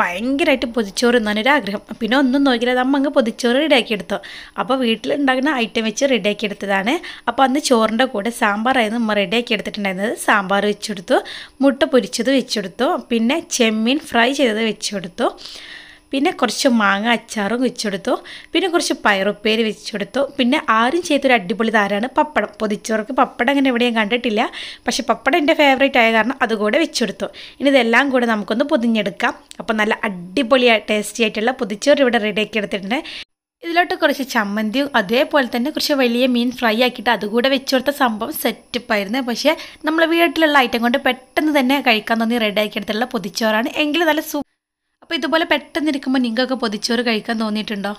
ഭയങ്കരമായിട്ട് പൊതിച്ചോറ് ആഗ്രഹം പിന്നെ ഒന്നും നോക്കിയില്ല നമ്മൾ അങ്ങ് പൊതിച്ചോറ് റെഡിയാക്കി എടുത്തു അപ്പോൾ വീട്ടിലുണ്ടാകുന്ന ഐറ്റം വെച്ച് റെഡിയാക്കി എടുത്തതാണ് അപ്പോൾ അന്ന് ചോറിൻ്റെ കൂടെ സാമ്പാറായിരുന്നു നമ്മൾ റെഡിയാക്കി എടുത്തിട്ടുണ്ടായിരുന്നത് സാമ്പാർ വെച്ചെടുത്തു മുട്ട പൊരിച്ചത് വെച്ചെടുത്തു പിന്നെ ചെമ്മീൻ ഫ്രൈ ചെയ്തത് വെച്ചെടുത്തു പിന്നെ കുറച്ച് മാങ്ങ അച്ചാറും വെച്ചെടുത്തു പിന്നെ കുറച്ച് പയറുപ്പേര് വെച്ചെടുത്തു പിന്നെ ആരും ചെയ്തൊരു അടിപൊളി താരാണ് പപ്പടം പൊതിച്ചവർക്ക് പപ്പടം അങ്ങനെ എവിടെയും കണ്ടിട്ടില്ല പക്ഷേ പപ്പടം എൻ്റെ ഫേവറേറ്റ് ആയ കാരണം അതുകൂടെ വെച്ചെടുത്തു ഇനി ഇതെല്ലാം കൂടെ നമുക്കൊന്ന് പൊതിഞ്ഞെടുക്കാം അപ്പോൾ നല്ല അടിപൊളിയായി ടേസ്റ്റി ആയിട്ടുള്ള പൊതിച്ചോറ് ഇവിടെ റെഡിയാക്കി എടുത്തിട്ടുണ്ട് ഇതിലോട്ട് കുറച്ച് ചമ്മന്തിയും അതേപോലെ തന്നെ കുറച്ച് വലിയ മീൻ ഫ്രൈ ആക്കിയിട്ട് അതുകൂടെ വെച്ചുകൊടുത്ത സംഭവം സെറ്റപ്പായിരുന്നു പക്ഷേ നമ്മൾ വീട്ടിലുള്ള ഐറ്റം കൊണ്ട് പെട്ടെന്ന് തന്നെ കഴിക്കാൻ തോന്നി റെഡി ആക്കിയെടുത്തുള്ള പൊതിച്ചോറാണ് എങ്കിലും നല്ല അപ്പോൾ ഇതുപോലെ പെട്ടെന്ന് ഇരിക്കുമ്പോൾ നിങ്ങൾക്കൊക്കെ പൊതിച്ചോറ് കഴിക്കാൻ തോന്നിയിട്ടുണ്ടോ